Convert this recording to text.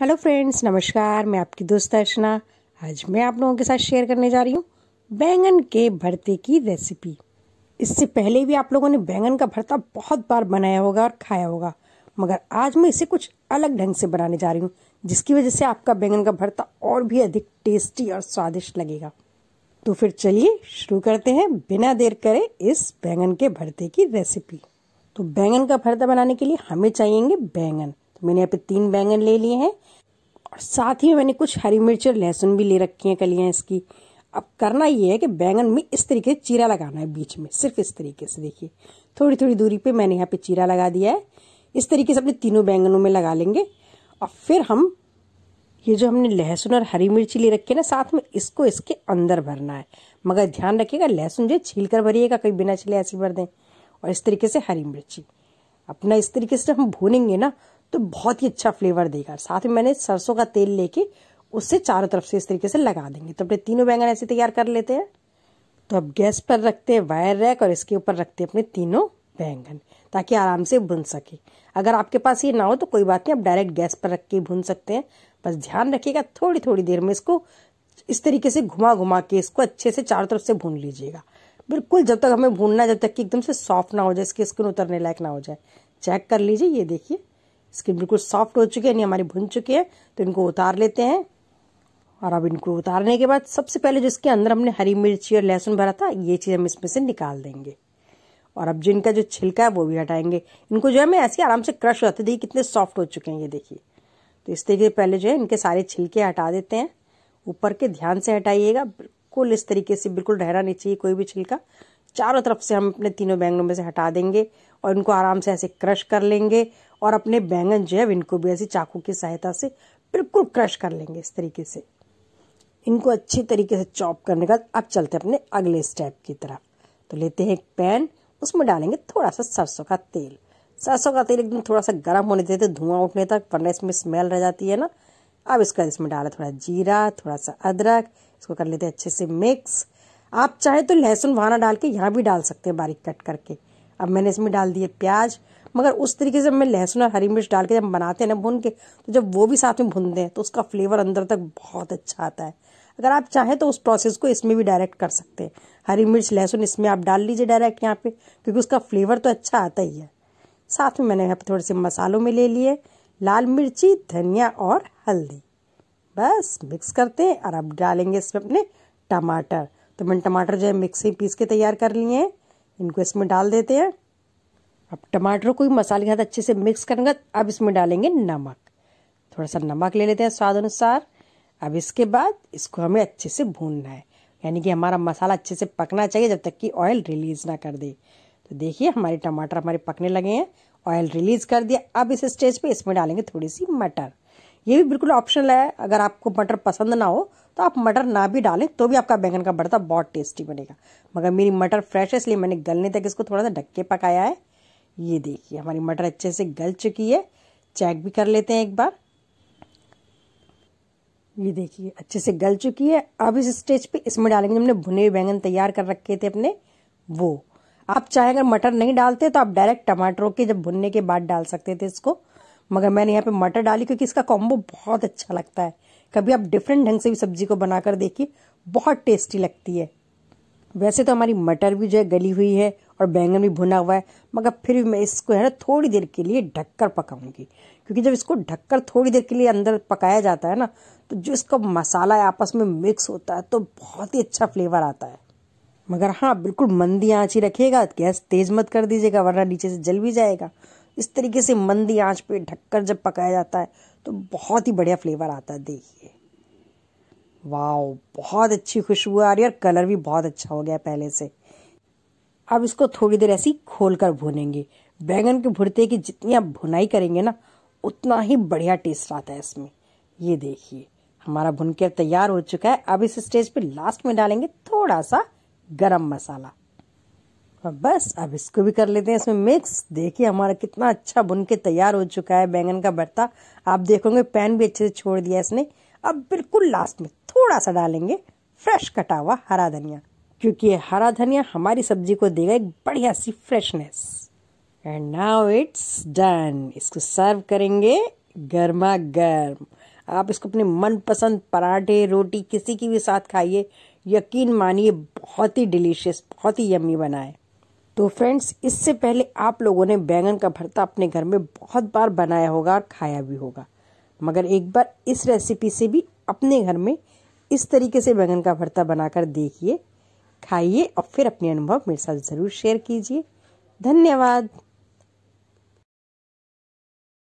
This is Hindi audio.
हेलो फ्रेंड्स नमस्कार मैं आपकी दोस्त अर्चना आज मैं आप लोगों के साथ शेयर करने जा रही हूँ बैंगन के भरते की रेसिपी इससे पहले भी आप लोगों ने बैंगन का भरता बहुत बार बनाया होगा और खाया होगा मगर आज मैं इसे कुछ अलग ढंग से बनाने जा रही हूँ जिसकी वजह से आपका बैंगन का भरता और भी अधिक टेस्टी और स्वादिष्ट लगेगा तो फिर चलिए शुरू करते हैं बिना देर करे इस बैंगन के भरते की रेसिपी तो बैंगन का भरता बनाने के लिए हमें चाहिए बैंगन मैंने यहाँ पे तीन बैंगन ले लिए हैं और साथ ही मैंने कुछ हरी मिर्च और लहसुन भी ले रखी हैं कलियाँ इसकी अब करना ये है कि बैंगन में इस तरीके से चीरा लगाना है बीच में सिर्फ इस तरीके से देखिए थोड़ी थोड़ी दूरी पे मैंने यहाँ पे चीरा लगा दिया है इस तरीके से अपने तीनों बैंगनों में लगा लेंगे और फिर हम ये जो हमने लहसुन और हरी मिर्ची ले रखी है ना साथ में इसको इसके अंदर भरना है मगर ध्यान रखिएगा लहसुन जो छील कर भरिएगा कहीं बिना छिले ऐसे भर दें और इस तरीके से हरी मिर्ची अपना इस तरीके से हम भूनेंगे ना तो बहुत ही अच्छा फ्लेवर देगा साथ में मैंने सरसों का तेल लेके उससे चारों तरफ से इस तरीके से लगा देंगे तो अपने तीनों बैंगन ऐसे तैयार कर लेते हैं तो अब गैस पर रखते हैं वायर रैक और इसके ऊपर रखते हैं अपने तीनों बैंगन ताकि आराम से भुन सके अगर आपके पास ये ना हो तो कोई बात नहीं आप डायरेक्ट गैस पर रख के भून सकते हैं बस ध्यान रखिएगा थोड़ी थोड़ी देर में इसको इस तरीके से घुमा घुमा के इसको अच्छे से चारों तरफ से भून लीजिएगा बिल्कुल जब तक हमें भूनना जब तक कि एकदम से सॉफ्ट ना हो जाए इसकी स्किन उतरने लायक ना हो जाए चेक कर लीजिए ये देखिए स्किन बिल्कुल सॉफ्ट हो चुकी है यानी हमारी भुन चुकी है तो इनको उतार लेते हैं और अब इनको उतारने के बाद सबसे पहले जो इसके अंदर हमने हरी मिर्ची और लहसुन भरा था ये चीज़ हम इसमें से निकाल देंगे और अब जिनका जो छिलका है वो भी हटाएंगे इनको जो है मैं ऐसे आराम से क्रश हो जाते देखिए कितने सॉफ्ट हो चुके हैं ये देखिए तो इस तरीके से पहले जो है इनके सारे छिलके हटा देते हैं ऊपर के ध्यान से हटाइएगा बिल्कुल इस तरीके से बिल्कुल रहना नहीं चाहिए कोई भी छिलका चारों तरफ से हम अपने तीनों बैंगनों में से हटा देंगे और इनको आराम से ऐसे क्रश कर लेंगे और अपने बैंगन जो है इनको भी ऐसी चाकू की सहायता से बिल्कुल क्रश कर लेंगे इस तरीके से इनको अच्छी तरीके से चॉप करने का अब चलते हैं अपने अगले स्टेप की तरफ तो लेते हैं एक पैन उसमें डालेंगे थोड़ा सा सरसों का तेल सरसों का तेल एकदम थोड़ा सा गर्म होने देते धुआं उठने तक वरना इसमें स्मेल रह जाती है ना अब इसका इसमें डाला थोड़ा जीरा थोड़ा सा अदरक इसको कर लेते हैं अच्छे से मिक्स आप चाहे तो लहसुन वहाना डाल के यहाँ भी डाल सकते हैं बारीक कट करके अब मैंने इसमें डाल दिए प्याज मगर उस तरीके से मैं लहसुन और हरी मिर्च डाल के जब बनाते हैं ना भून के तो जब वो भी साथ में भूनते हैं तो उसका फ्लेवर अंदर तक बहुत अच्छा आता है अगर आप चाहें तो उस प्रोसेस को इसमें भी डायरेक्ट कर सकते हैं हरी मिर्च लहसुन इसमें आप डाल लीजिए डायरेक्ट यहाँ पे क्योंकि उसका फ्लेवर तो अच्छा आता ही है साथ में मैंने यहाँ पर थोड़े से मसालों में ले लिए लाल मिर्ची धनिया और हल्दी बस मिक्स करते हैं और अब डालेंगे इसमें अपने टमाटर तो मैंने टमाटर जो है मिक्सी पीस के तैयार कर लिए हैं इनको इसमें डाल देते हैं अब टमाटर को भी मसाले के साथ अच्छे से मिक्स करेंगे अब इसमें डालेंगे नमक थोड़ा सा नमक ले लेते हैं स्वाद अनुसार अब इसके बाद इसको हमें अच्छे से भूनना है यानी कि हमारा मसाला अच्छे से पकना चाहिए जब तक कि ऑयल रिलीज़ ना कर दे तो देखिए हमारे टमाटर हमारे पकने लगे हैं ऑयल रिलीज़ कर दिया अब इस स्टेज पे इसमें डालेंगे थोड़ी सी मटर ये भी बिल्कुल ऑप्शनल है अगर आपको मटर पसंद ना हो तो आप मटर ना भी डालें तो भी आपका बैंगन का भरता बहुत टेस्टी बनेगा मगर मेरी मटर फ्रेश है इसलिए मैंने गलने तक इसको थोड़ा सा ढक्के पकाया है ये देखिए हमारी मटर अच्छे से गल चुकी है चेक भी कर लेते हैं एक बार ये देखिए अच्छे से गल चुकी है अब इस स्टेज पे इसमें डालेंगे हमने भुने हुए बैंगन तैयार कर रखे थे अपने वो आप चाहे अगर मटर नहीं डालते तो आप डायरेक्ट टमाटरों के जब भुनने के बाद डाल सकते थे इसको मगर मैंने यहाँ पे मटर डाली क्योंकि इसका कॉम्बो बहुत अच्छा लगता है कभी आप डिफरेंट ढंग से भी सब्जी को बनाकर देखिए बहुत टेस्टी लगती है वैसे तो हमारी मटर भी जो है गली हुई है और बैंगन भी भुना हुआ है मगर फिर भी मैं इसको है ना थोड़ी देर के लिए ढककर पकाऊंगी क्योंकि जब इसको ढककर थोड़ी देर के लिए अंदर पकाया जाता है ना तो जो इसका मसाला आपस में मिक्स होता है तो बहुत ही अच्छा फ्लेवर आता है मगर हाँ बिल्कुल मंदी आँच ही रखिएगा गैस तेज़ मत कर दीजिएगा वरना नीचे से जल भी जाएगा इस तरीके से मंदी आंच पे ढककर जब पकाया जाता है तो बहुत ही बढ़िया फ्लेवर आता है देखिए वाह बहुत अच्छी खुशबू आ रही है और कलर भी बहुत अच्छा हो गया पहले से अब इसको थोड़ी देर ऐसी खोल कर भुनेंगे बैंगन के भुरते की जितनी आप भुनाई करेंगे ना उतना ही बढ़िया टेस्ट आता है इसमें ये देखिए हमारा भुनकर तैयार हो चुका है अब इस स्टेज पे लास्ट में डालेंगे थोड़ा सा गरम मसाला और हाँ, बस अब इसको भी कर लेते हैं इसमें मिक्स देखिए हमारा कितना अच्छा बुन के तैयार हो चुका है बैंगन का भरता आप देखोगे पैन भी अच्छे से छोड़ दिया इसने अब बिल्कुल लास्ट में थोड़ा सा डालेंगे फ्रेश कटा हुआ हरा धनिया क्योंकि हरा धनिया हमारी सब्जी को देगा एक बढ़िया सी freshness and now it's done इसको सर्व करेंगे गर्मा गर्म आप इसको अपने मनपसंद पराठे रोटी किसी की भी साथ खाइए यकीन मानिए बहुत ही डिलीशियस बहुत ही यम्मी बनाए तो फ्रेंड्स इससे पहले आप लोगों ने बैंगन का भरता अपने घर में बहुत बार बनाया होगा और खाया भी होगा मगर एक बार इस रेसिपी से भी अपने घर में इस तरीके से बैंगन का भरता बनाकर देखिए खाइए और फिर अपने अनुभव मेरे साथ ज़रूर शेयर कीजिए धन्यवाद